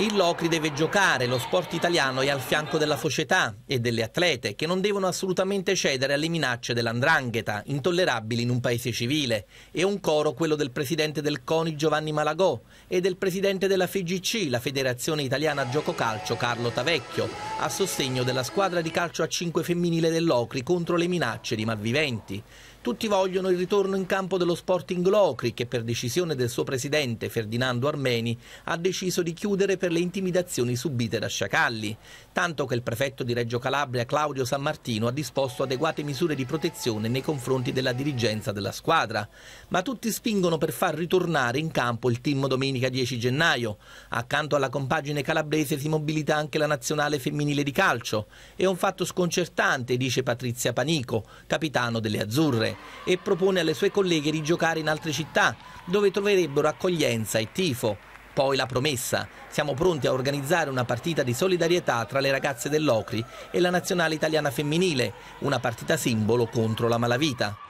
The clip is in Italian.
Il Locri deve giocare, lo sport italiano è al fianco della società e delle atlete che non devono assolutamente cedere alle minacce dell'andrangheta, intollerabili in un paese civile. È un coro quello del presidente del CONI Giovanni Malagò e del presidente della FGC, la Federazione Italiana Gioco Calcio Carlo Tavecchio, a sostegno della squadra di calcio a 5 femminile dell'Ocri contro le minacce di malviventi. Tutti vogliono il ritorno in campo dello Sporting Locri che per decisione del suo presidente Ferdinando Armeni ha deciso di chiudere per le intimidazioni subite da sciacalli, tanto che il prefetto di Reggio Calabria Claudio San Martino ha disposto adeguate misure di protezione nei confronti della dirigenza della squadra. Ma tutti spingono per far ritornare in campo il team domenica 10 gennaio. Accanto alla compagine calabrese si mobilita anche la nazionale femminile femminile di calcio. È un fatto sconcertante, dice Patrizia Panico, capitano delle Azzurre, e propone alle sue colleghe di giocare in altre città, dove troverebbero accoglienza e tifo. Poi la promessa, siamo pronti a organizzare una partita di solidarietà tra le ragazze dell'Ocri e la nazionale italiana femminile, una partita simbolo contro la malavita.